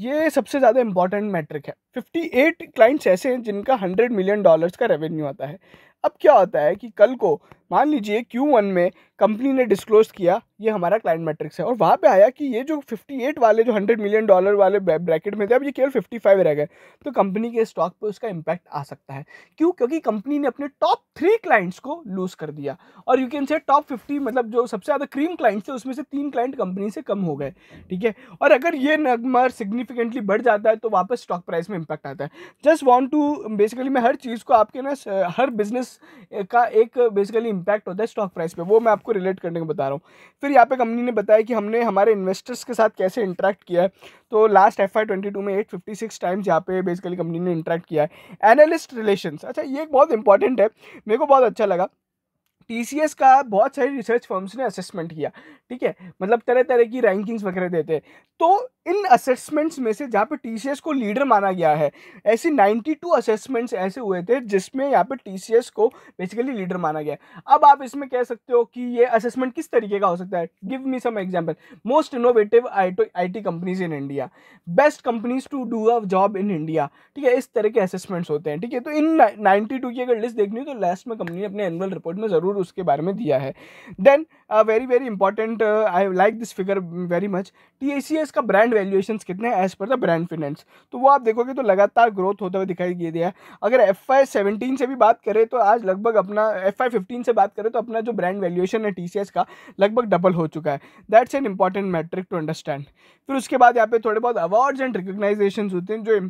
ये सबसे ज़्यादा इंपॉर्टेंट मैट्रिक है 58 क्लाइंट्स ऐसे हैं जिनका 100 मिलियन डॉलर्स का रेवेन्यू आता है अब क्या होता है कि कल को मान लीजिए Q1 में कंपनी ने डिस्क्लोज किया ये हमारा क्लाइंट मैट्रिक्स है और वहाँ पे आया कि ये जो 58 वाले जो 100 मिलियन डॉलर वाले ब्रैकेट में थे अब ये केवल 55 रह गए तो कंपनी के स्टॉक पे उसका इम्पैक्ट आ सकता है क्यों क्योंकि कंपनी ने अपने टॉप थ्री क्लाइंट्स को लूज़ कर दिया और you can say top fifty मतलब जो सबसे ज़्यादा क्रीम क्लाइंट्स थे उसमें से तीन क्लाइंट कंपनी से कम हो गए ठीक है और अगर ये नगमर सिग्निफिकेंटली बढ़ जाता है तो वापस स्टॉक प्राइस में इम्पैक्ट आता है जस्ट वॉन्ट टू बेसिकली मैं हर चीज़ को आपके ना हर बिजनेस का एक बेसिकली इम्पैक्ट होता है स्टॉक प्राइस पे वो मैं आपको रिलेट करने को बता रहा हूँ फिर यहाँ पे कंपनी ने बताया कि हमने हमारे इन्वेस्टर्स के साथ कैसे इंटरेक्ट किया है तो last F I twenty two में एट फिफ्टी सिक्स टाइम्स यहाँ पे बेसिकली कंपनी ने इंटरेक्ट किया है एनालिस्ट रिलेशन अच्छा ये एक बहुत इंपॉर्टेंट है मेरे को बहुत अच्छा लगा टीसीएस का बहुत सारी रिसर्च फर्म्स ने असेसमेंट किया ठीक है मतलब तरह तरह की रैंकिंग्स वगैरह देते तो इन असेसमेंट्स में से जहाँ पे टीसीएस को लीडर माना गया है ऐसे 92 असेसमेंट्स ऐसे हुए थे जिसमें यहाँ पे टीसीएस को बेसिकली लीडर माना गया अब आप इसमें कह सकते हो कि ये असेसमेंट किस तरीके का हो सकता है give me some example most innovative I T companies in India best companies to do a job in India ठीक है इस तरह के असेसमेंट्स होते हैं ठीक है तो इन नाइन्टी की अगर लिस्ट देखनी हो तो लास्ट में कंपनी ने अपने एनुअल रिपोर्ट में जरूर उसके बारे में दिया है then very very important I like this figure very much T S का ब्रांड वैल्यूएशन कितने as per the brand finance तो वो आप देखोगे तो लगातार ग्रोथ होता हुआ दिखाई दिया अगर एफ आई सेवनटीन से भी बात करें तो आज लगभग अपना एफ आई फिफ्टीन से बात करें तो अपना जो ब्रांड वैल्यूएशन है टी का लगभग डबल हो चुका है that's an important metric to understand फिर उसके बाद यहाँ पे थोड़े बहुत अवार्ड्स एंड रिकोगनाइजेशन होते हैं जो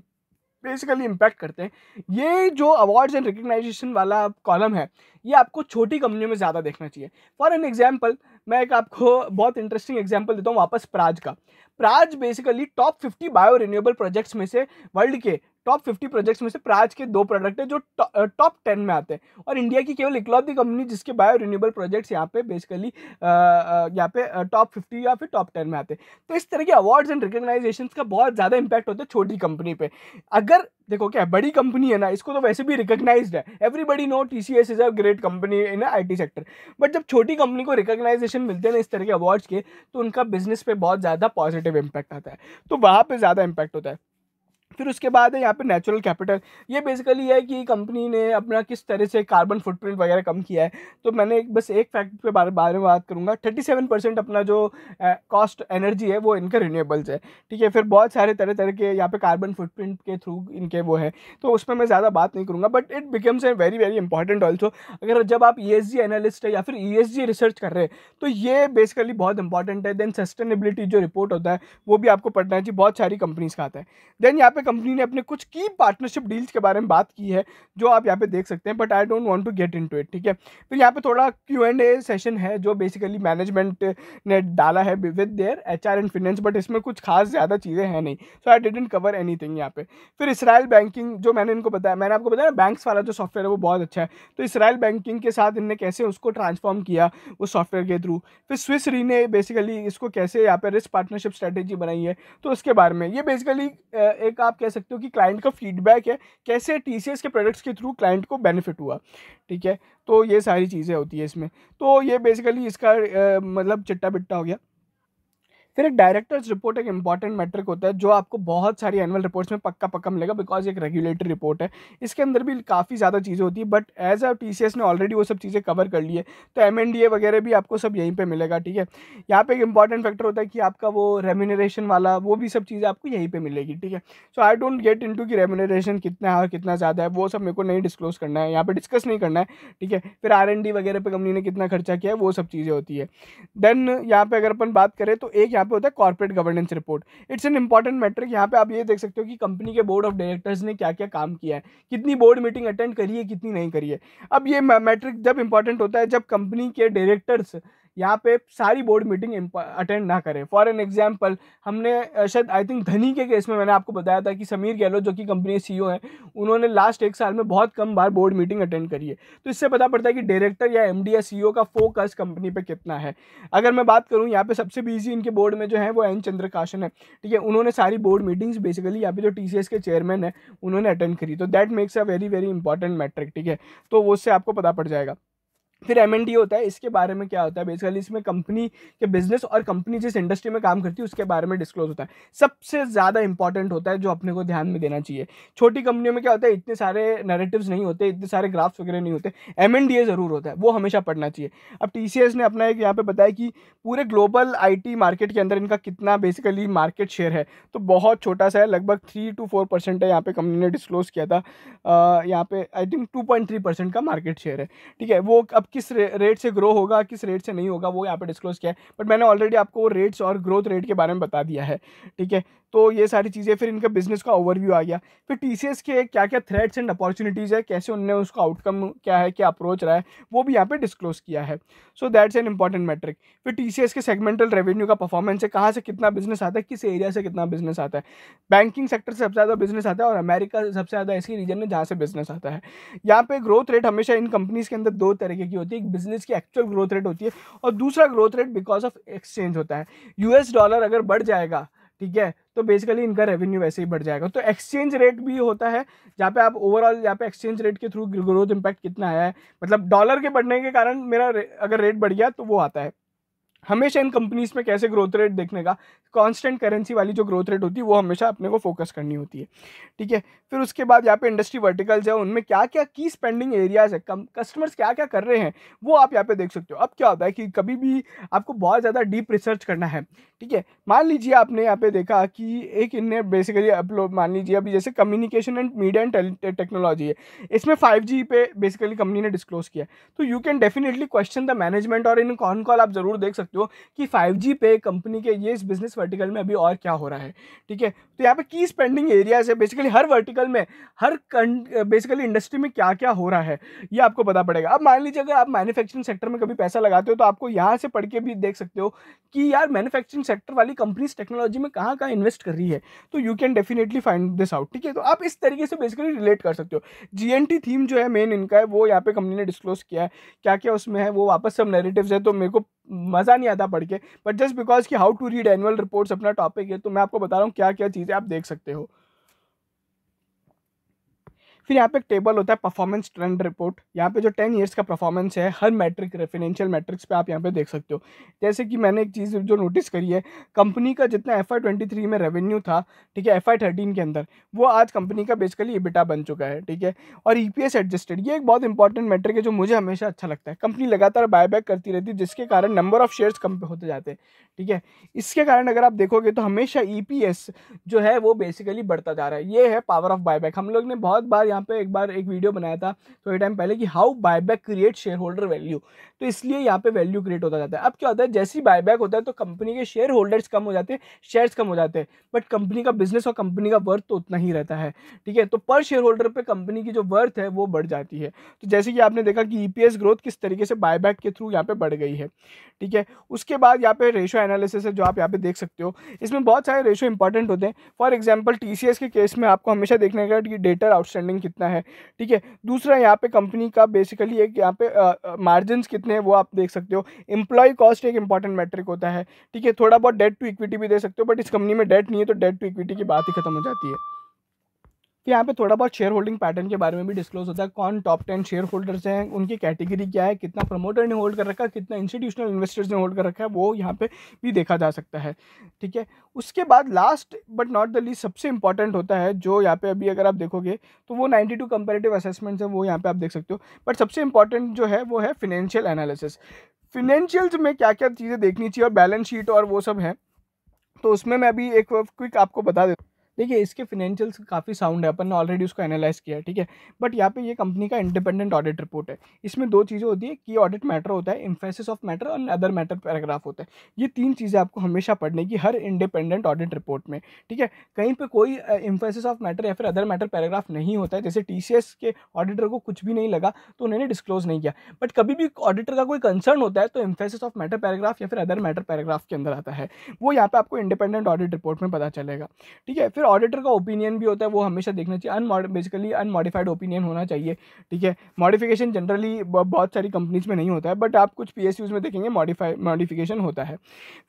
बेसिकली इम्पैक्ट करते हैं ये जो अवार्ड्स एंड रिकग्नाइजेशन वाला कॉलम है ये आपको छोटी कंपनियों में ज़्यादा देखना चाहिए फॉर एन एग्जाम्पल मैं एक आपको बहुत इंटरेस्टिंग एग्जाम्पल देता हूँ वापस प्राज का Praj basically top 50 bio renewable projects में से वर्ल्ड के टॉप फिफ्टी प्रोजेक्ट्स में से प्राज के दो प्रोडक्ट है जो टॉप टेन में आते हैं और इंडिया की केवल इकलौती कंपनी जिसके बायो रिन्यूएबल प्रोजेक्ट्स यहाँ पे बेसिकली यहाँ पे टॉप फिफ्टी या फिर टॉप टेन में आते हैं तो इस तरह के अवार्ड्स एंड रिकोगनाइजेशन का बहुत ज़्यादा इंपैक्ट होता है छोटी कंपनी पर अगर देखो क्या बड़ी कंपनी है ना इसको तो वैसे भी रिकग्नाइज्ड है everybody know T C S is a great company in I T sector but जब छोटी कंपनी को रिकोगनाइजेशन मिलते हैं ना इस तरह के अवार्ड्स के तो उनका बिजनेस पे बहुत ज़्यादा पॉजिटिव इम्पैक्ट आता है तो वहाँ पे ज़्यादा इम्पैक्ट होता है फिर उसके बाद है यहाँ पे नेचुरल कैपिटल ये बेसिकली है कि कंपनी ने अपना किस तरह से कार्बन फुटप्रिंट वगैरह कम किया है तो मैंने एक बस एक फैक्ट पे बारे बारे में बात करूँगा थर्टी सेवन परसेंट अपना जो कॉस्ट एनर्जी है वो इनका रिन्यूएबल्स है ठीक है फिर बहुत सारे तरह तरह के यहाँ पे कार्बन फुटप्रिंट के थ्रू इनके वो है तो उस पर मैं ज़्यादा बात नहीं करूँगा but it becomes a very very important also अगर जब आप ई e एनालिस्ट है या फिर ई e रिसर्च कर रहे हैं तो ये बेसिकली बहुत इंपॉर्टेंट है देन सस्टेनेबिलिटी जो रिपोर्ट होता है वो भी आपको पढ़ना चाहिए बहुत सारी कंपनीज़ का आता है देन यहाँ पे कंपनी ने अपने कुछ की पार्टनरशिप डील्स के बारे में बात की है जो आप यहाँ पे देख सकते हैं but I don't want to get into it ठीक है फिर तो यहाँ पे थोड़ा क्यू एंड ए सेशन है जो बेसिकली मैनेजमेंट ने डाला है with their H R and finance but इसमें कुछ खास ज़्यादा चीज़ें हैं नहीं so I didn't cover anything यहाँ पे फिर इसराइल बैंकिंग जो मैंने इनको बताया मैंने आपको बताया ना बैंक्स वाला जो सॉफ्टवेयर है वो बहुत अच्छा है तो इसराइल बैंकिंग के साथ इनने कैसे उसको ट्रांसफॉर्म किया उस सॉफ्टवेयर के थ्रू फिर स्विस री ने बेसिकली इसको कैसे यहाँ पे रिस्क पार्टनरशिप स्ट्रेटेजी बनाई है तो उसके बारे में ये बेसिकली एक आप कह सकते हो कि क्लाइंट का फीडबैक है कैसे टी के प्रोडक्ट्स के थ्रू क्लाइंट को बेनिफिट हुआ ठीक है तो ये सारी चीज़ें होती है इसमें तो ये बेसिकली इसका आ, मतलब चिट्टा बिट्टा हो गया फिर एक डायरेक्टर्स रिपोर्ट एक इंपॉर्टेंट मैट्रिक होता है जो आपको बहुत सारी एनुअल रिपोर्ट्स में पक्का पक्का मिलेगा बिकॉज एक रेगुलेटरी रिपोर्ट है इसके अंदर भी काफ़ी ज़्यादा चीज़ें होती है बट एज अ टी ने ऑलरेडी वो सब चीज़ें कवर कर ली है तो एम वगैरह भी आपको सब यहीं पर मिलेगा ठीक है यहाँ पर एक इंपॉर्टेंट फैक्टर होता है कि आपका वो रेम्यूनरेशन वाला वो भी सब चीज़ें आपको यहीं पर मिलेगी ठीक है सो आई डोंट गेट इन की रेम्यूनरेशन कितना है और कितना ज़्यादा है वो सब मेरे को नहीं डिस्क्लोज करना है यहाँ पर डिस्कस नहीं करना है ठीक है फिर आर वगैरह पर कंपनी ने कितना खर्चा किया है वो सब चीज़ें होती है देन यहाँ पर अगर अपन बात करें तो एक यहाँ पे होता है corporate governance report it's an important metric यहाँ पे आप ये देख सकते हो कि कंपनी के बोर्ड ऑफ डायरेक्टर्स ने क्या क्या काम किया है कितनी बोर्ड मीटिंग अटेंड करी है कितनी नहीं करी है अब ये मैट्रिक जब इंपॉर्टेंट होता है जब कंपनी के डायरेक्टर्स यहाँ पे सारी बोर्ड मीटिंग अटेंड ना करें फॉर एन एग्जाम्पल हमने शायद आई थिंक धनी के केस में मैंने आपको बताया था कि समीर गहलोत जो कि कंपनी सी हैं उन्होंने लास्ट एक साल में बहुत कम बार बोर्ड मीटिंग अटेंड करी है तो इससे पता पड़ता है कि डायरेक्टर या एम या सी का फोकस कंपनी पर कितना है अगर मैं बात करूँ यहाँ पर सबसे बिजी इनके बोर्ड में जो है वो एन चंद्रकाशन है ठीक है उन्होंने सारी बोर्ड मीटिंग्स बेसिकली यहाँ पे जो टी के चेयरमैन है उन्होंने अटेंड करी तो that makes a very very important metric ठीक है तो उससे आपको पता पड़ जाएगा फिर एम होता है इसके बारे में क्या होता है बेसिकली इसमें कंपनी के बिजनेस और कंपनी जिस इंडस्ट्री में काम करती है उसके बारे में डिस्क्लोज होता है सबसे ज़्यादा इंपॉर्टेंट होता है जो अपने को ध्यान में देना चाहिए छोटी कंपनियों में क्या होता है इतने सारे नरेटिव्स नहीं होते इतने सारे ग्राफ्स वगैरह नहीं होते एम ज़रूर होता है वो हमेशा पढ़ना चाहिए अब टी ने अपना एक यहाँ पर बताया कि पूरे ग्लोबल आई मार्केट के अंदर इनका कितना बेसिकली मार्केट शेयर है तो बहुत छोटा सा है लगभग थ्री टू फोर परसेंट है यहाँ पे कंपनी ने डिस्क्लोज किया था यहाँ पे I think two point three percent का मार्केट शेयर है ठीक है वो अब किस रे, रेट से ग्रो होगा किस रेट से नहीं होगा वो यहाँ पे डिस्क्लोज़ किया है बट मैंने ऑलरेडी आपको रेट्स और ग्रोथ रेट के बारे में बता दिया है ठीक है तो ये सारी चीज़ें फिर इनका बिजनेस का ओवरव्यू आ गया फिर टी के क्या क्या थ्रेड्स एंड अपॉर्चुनिटीज़ है कैसे उनने उसका आउटकम क्या है क्या अप्रोच रहा है वो भी यहाँ पे डिस्क्लोज किया है so that's an important metric फिर टी के सेगमेंटल रेवेन्यू का परफॉर्मेंस है कहाँ से कितना बिजनेस आता है किस एरिया से कितना बिजनेस आता है बैंकिंग सेक्टर से सबसे ज़्यादा बिजनेस आता है और अमेरिका सबसे ज़्यादा ऐसी रीजन है जहाँ से बिजनेस आता है यहाँ पर ग्रोथ रेट हमेशा इन कंपनीज़ के अंदर दो तरीके की होती है एक बिजनेस की एक्चुअल ग्रोथ रेट होती है और दूसरा growth rate because of exchange होता है यूएस डॉलर अगर बढ़ जाएगा ठीक है तो बेसिकली इनका रेवेन्यू वैसे ही बढ़ जाएगा तो एक्सचेंज रेट भी होता है जहाँ पे आप ओवरऑल यहाँ पे एक्सचेंज रेट के थ्रू ग्रोथ इम्पैक्ट कितना आया है मतलब डॉलर के बढ़ने के कारण मेरा अगर रेट बढ़ गया तो वो आता है हमेशा इन कंपनीज में कैसे ग्रोथ रेट देखने का कांस्टेंट करेंसी वाली जो ग्रोथ रेट होती है वो हमेशा अपने को फोकस करनी होती है ठीक है फिर उसके बाद यहाँ पे इंडस्ट्री वर्टिकल्स है उनमें क्या क्या की स्पेंडिंग एरियाज है कम कस्टमर्स क्या क्या कर रहे हैं वो आप यहाँ पे देख सकते हो अब क्या होता है कि कभी भी आपको बहुत ज़्यादा डीप रिसर्च करना है ठीक है मान लीजिए आपने यहाँ पे देखा कि एक इनने बेसिकली अपलोड मान लीजिए अभी जैसे communication and media and technology है इसमें फाइव जी पे बेसिकली कंपनी ने डिस्क्लोज किया तो you can definitely question the management और इन कॉन कॉल आप ज़रूर देख सकते हो कि फाइव जी पे कंपनी के ये इस बिजनेस वर्टिकल में अभी और क्या हो रहा है ठीक है तो यहाँ पे की स्पेंडिंग एरियाज है बेसिकली हर वर्टिकल में हर बेसिकली इंडस्ट्री में क्या क्या हो रहा है ये आपको पता पड़ेगा अब मान लीजिए अगर आप मैन्युफैक्चरिंग सेक्टर में कभी पैसा लगाते हो तो आपको यहाँ से पढ़ के भी देख सकते हो कि यार मैन्युफैक्चरिंग सेक्टर वाली कंपनीज टेक्नोलॉजी में कहाँ कहाँ इन्वेस्ट कर रही है तो you can definitely find this out ठीक है तो आप इस तरीके से बेसिकली रिलेट कर सकते हो जी थीम जो है मेन इनका है वो यहाँ पे कंपनी ने डिस्क्लोज किया है क्या क्या उसमें है वो वापस सब नेगेटिव है तो मेरे को मज़ा नहीं आता पढ़ के बट जस्ट बिकॉज कि how to read annual reports अपना टॉपिक है तो मैं आपको बता रहा हूँ क्या क्या चीज़ें आप देख सकते हो फिर यहाँ पे एक टेबल होता है परफॉर्मेंस ट्रेंड रिपोर्ट यहाँ पे जो टेन ईयर्स का परफॉर्मेंस है हर मैट्रिक फाइनेंशियल मैट्रिक्स पे आप यहाँ पे देख सकते हो जैसे कि मैंने एक चीज़ जो नोटिस करी है कंपनी का जितना एफ आई ट्वेंटी थ्री में रेवेन्यू था ठीक है एफ आई थर्टीन के अंदर वो आज कंपनी का बेसिकली इबिटा बन चुका है ठीक है और ई पी एस एडजस्टेड ये एक बहुत इंपॉर्टेंट मैट्रिक है जो मुझे हमेशा अच्छा लगता है कंपनी लगातार बायबैक करती रहती है जिसके कारण नंबर ऑफ शेयर्स कम होते जाते हैं ठीक है इसके कारण अगर आप देखोगे तो हमेशा ई पी एस जो है वो बेसिकली बढ़ता जा रहा है ये है पावर ऑफ बायबैक हम लोग ने बहुत बार यहाँ यहाँ पे एक बार एक वीडियो बनाया था थोड़े तो टाइम पहले कि how buyback create shareholder value तो इसलिए यहाँ पे वैल्यू क्रिएट होता जाता है अब क्या होता है जैसे ही बायबैक होता है तो कंपनी के शेयर होल्डर्स कम हो जाते हैं शेयर्स कम हो जाते हैं बट कंपनी का बिजनेस और कंपनी का वर्थ तो उतना ही रहता है ठीक है तो पर शेयर होल्डर पर कंपनी की जो वर्थ है वो बढ़ जाती है तो जैसे कि आपने देखा कि ई e ग्रोथ किस तरीके से बायबैक के थ्रू यहाँ पर बढ़ गई है ठीक है उसके बाद यहाँ पे रेशो एनालिसिस है जो आप यहाँ पे देख सकते हो इसमें बहुत सारे रेशो इंपॉर्टेंट होते हैं फॉर एग्जाम्पल टी के केस में आपको हमेशा देखने का कि डेटर आउटस्टैंडिंग कितना है ठीक है दूसरा यहाँ पे कंपनी का बेसिकली एक यहाँ पे मार्जिन कितना कितने हैं वो आप देख सकते हो एम्प्लॉय कॉस्ट एक इंपॉर्टेंट मैट्रिक होता है ठीक है थोड़ा बहुत डेट टू इक्विटी भी दे सकते हो बट इस कंपनी में डेट नहीं है तो डेट टू इक्विटी की बात ही खत्म हो जाती है यहाँ पे थोड़ा बहुत शेयर होल्डिंग पैटर्न के बारे में भी डिस्क्लोज होता है कौन टॉप टेन शेयर होल्डर्स हैं उनकी कैटेगरी क्या है कितना प्रमोटर ने होल्ड कर रखा है कितना इंस्टीट्यूशनल इन्वेस्टर्स ने होल्ड कर रखा है वो यहाँ पे भी देखा जा सकता है ठीक है उसके बाद last but not the least सबसे इंपॉर्टेंट होता है जो यहाँ पे अभी अगर आप देखोगे तो वो नाइन्टी टू कंपेरेटिव असेसमेंट्स है वो यहाँ पे आप देख सकते हो बट सबसे इंपॉर्टेंट जो है वो है फिनेंशियल एनालिसिस फिनेंशियल्स में क्या क्या चीज़ें देखनी चाहिए और बैलेंस शीट और वो सब है तो उसमें मैं अभी एक क्विक आपको बता देता हूँ देखिए इसके फिनेंशियल्स काफ़ी साउंड है अपन ने ऑलरेडी उसको एनालाइज किया है ठीक है बट यहाँ पे ये कंपनी का इंडिपेंडेंट ऑडिट रिपोर्ट है इसमें दो चीज़ें होती है की ऑडिट मैटर होता है इम्फेसिस ऑफ मैटर और अदर मैटर पैराग्राफ होता है ये तीन चीज़ें आपको हमेशा पढ़ने की हर इंडिपेंडेंट ऑडिट रिपोर्ट में ठीक है कहीं पर कोई इम्फेसिस ऑफ मैटर या फिर अदर मैटर पैराग्राफ नहीं होता है जैसे टी के ऑडिटर को कुछ भी नहीं लगा तो उन्होंने डिस्क्लोज नहीं किया बट कभी भी ऑडिटर का कोई कंसर्न होता है तो इम्फेसिस ऑफ मैटर पैराग्राफ या फिर अदर मैटर पैराग्राफ के अंदर आता है वो यहाँ पर आपको इंडिपेंडेंट ऑडिट रिपोर्ट में पता चलेगा ठीक है फिर ऑडिटर का ओपिनियन भी होता है वो हमेशा देखना चाहिए अनमॉड बेसिकली अनमॉडिफाइड ओपिनियन होना चाहिए ठीक है मॉडिफिकेशन जनरली बहुत सारी कंपनीज में नहीं होता है बट आप कुछ पी में देखेंगे मॉडिफाई मॉडिफिकेशन होता है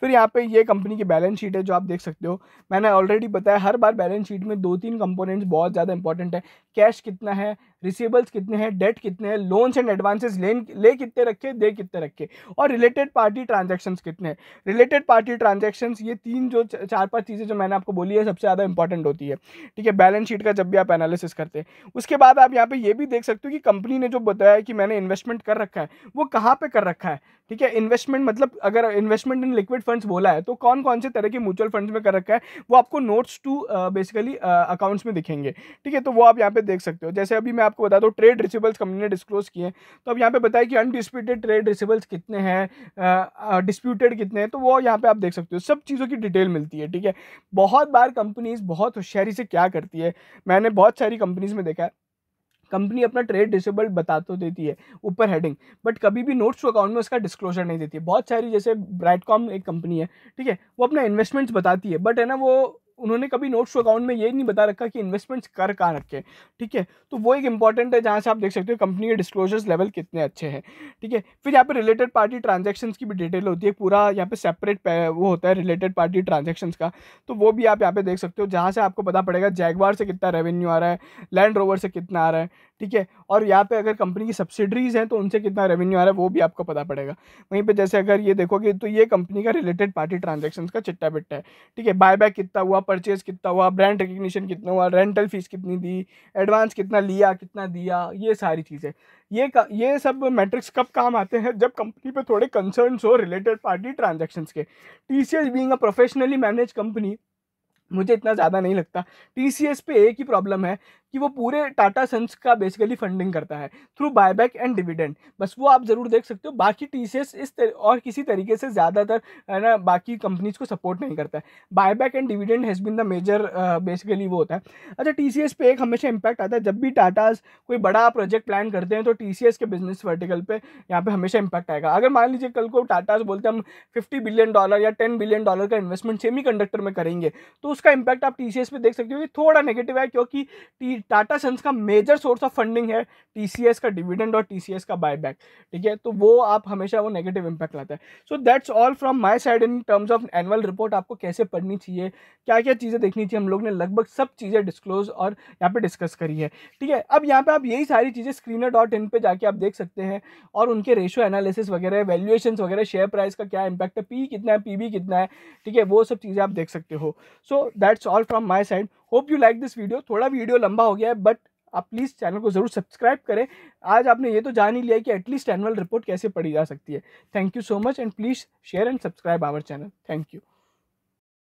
फिर यहाँ पर ये कंपनी की बैलेंस शीट है जो आप देख सकते हो मैंने ऑलरेडी बताया हर बार बैलेंस शीट में दो तीन कंपोनेंट्स बहुत ज़्यादा इंपॉर्टेंट है कैश कितना है रिसीवेबल्स कितने हैं डेट कितने हैं लोन्स एंड एडवांसेस ले ले कितने रखे दे कितने रखे और रिलेटेड पार्टी ट्रांजेक्शन कितने हैं रिलेटेड पार्टी ट्रांजेक्शन ये तीन जो चार पांच चीज़ें जो मैंने आपको बोली है सबसे ज़्यादा इंपॉर्टेंट इंपॉर्टेंट होती है ठीक है बैलेंस शीट का जब भी आप एनालिसिस करते हैं उसके बाद आप यहाँ पे ये भी देख सकते हो कि कंपनी ने जो बताया कि मैंने इन्वेस्टमेंट कर रखा है वो कहाँ पे कर रखा है ठीक है इन्वेस्टमेंट मतलब अगर इन्वेस्टमेंट इन लिक्विड फंड्स बोला है तो कौन कौन से तरह के म्यूचुअल फंड्स में कर रखा है वो आपको नोट्स टू बेसिकली अकाउंट्स में दिखेंगे ठीक है तो वो आप यहाँ पे देख सकते हो जैसे अभी मैं आपको बता दूँ ट्रेड रिसिबल्स कंपनी ने डिस्क्लोज किए हैं तो अब यहाँ पे बताया कि अनडिस्प्यूटेड ट्रेड रिसिबल्स कितने हैं डिस्प्यूटेड कितने हैं तो वो यहाँ पे आप देख सकते हो सब चीज़ों की डिटेल मिलती है ठीक है बहुत बार कंपनीज बहुत बहुत होशियारी से क्या करती है मैंने बहुत सारी कंपनीज़ में देखा है कंपनी अपना ट्रेड डिसेबल्ड बता तो देती है ऊपर हेडिंग बट कभी भी नोट्स टू अकाउंट में उसका डिस्क्लोजर नहीं देती है बहुत सारी जैसे ब्राइटकॉम एक कंपनी है ठीक है वो अपना इन्वेस्टमेंट्स बताती है बट है ना वो उन्होंने कभी नोट्स अकाउंट में ये नहीं बता रखा कि इन्वेस्टमेंट्स कर कहाँ रखें ठीक है तो वो एक इंपॉर्टेंट है जहाँ से आप देख सकते हो कंपनी के डिस्क्लोजर्स लेवल कितने अच्छे हैं ठीक है फिर यहाँ पे रिलेटेड पार्टी ट्रांजेक्शन्स की भी डिटेल होती है पूरा यहाँ पे सेपरेट वो होता है रिलेटेड पार्टी ट्रांजेक्शन्स का तो वो भी आप यहाँ पे देख सकते हो जहाँ से आपको पता पड़ेगा जैगवार से कितना रेवेन्यू आ रहा है लैंड रोवर से कितना आ रहा है ठीक है और यहाँ पे अगर कंपनी की सब्सिडरीज हैं तो उनसे कितना रेवेन्यू आ रहा है वो भी आपको पता पड़ेगा वहीं पे जैसे अगर ये देखोगे तो ये कंपनी का रिलेटेड पार्टी ट्रांजेक्शन का चिट्टा बिट्टा है ठीक है बाय बैक कितना हुआ परचेज कितना हुआ ब्रांड रिकग्निशन कितना हुआ रेंटल फीस कितनी दी एडवांस कितना लिया कितना दिया ये सारी चीज़ें ये ये सब मैट्रिक्स कब काम आते हैं जब कंपनी पर थोड़े कंसर्न हो रिलेटेड पार्टी ट्रांजेक्शन के T C S being a professionally manage company मुझे इतना ज़्यादा नहीं लगता टी सी एस पे एक ही प्रॉब्लम है कि वो पूरे टाटा सन्स का बेसिकली फंडिंग करता है थ्रू बायबैक एंड डिविडेंड बस वो आप ज़रूर देख सकते हो बाकी टी इस और किसी तरीके से ज़्यादातर है ना बाकी कंपनीज को सपोर्ट नहीं करता है buyback and dividend has been the major basically वो होता है अच्छा टी पे एक हमेशा इम्पैक्ट आता है जब भी टाटाज कोई बड़ा प्रोजेक्ट प्लान करते हैं तो टी के बिजनेस वर्टिकल पर यहाँ पर हमेशा इम्पैक्ट आएगा अगर मान लीजिए कल को टाटाज बोलते हम फिफ्टी बिलियन डॉलर या टेन बिलियन डॉलर का इन्वेस्टमेंट सेमी में करेंगे तो उसका इम्पैक्ट आप टी पे देख सकते हो कि थोड़ा नेगेटिव है क्योंकि टी टाटा सन्स का मेजर सोर्स ऑफ फंडिंग है टीसीएस का डिविडेंड और टीसीएस का बायबैक ठीक है तो वो आप हमेशा वो नेगेटिव इंपैक्ट लाता है so that's all from my side in terms of annual report आपको कैसे पढ़नी चाहिए क्या क्या चीज़ें देखनी चाहिए हम लोग ने लगभग सब चीज़ें डिस्क्लोज और यहाँ पर डिस्कस करी है ठीक है अब यहाँ पर आप यही सारी चीज़ें स्क्रीनर डॉट इन पर जाके आप देख सकते हैं और उनके रेशो एनालिसिस वगैरह वैल्यूएशन वगैरह शेयर प्राइस का क्या इंपैक्ट है पी कितना है पी कितना है ठीक है वो सब चीज़ें आप देख सकते हो so that's all from my side hope you like this video थोड़ा वीडियो लंबा हो गया है बट आप प्लीज़ चैनल को ज़रूर सब्सक्राइब करें आज आपने ये तो जान ही लिया कि एटलीस्ट एनुअल रिपोर्ट कैसे पढ़ी जा सकती है thank you so much and please share and subscribe our channel thank you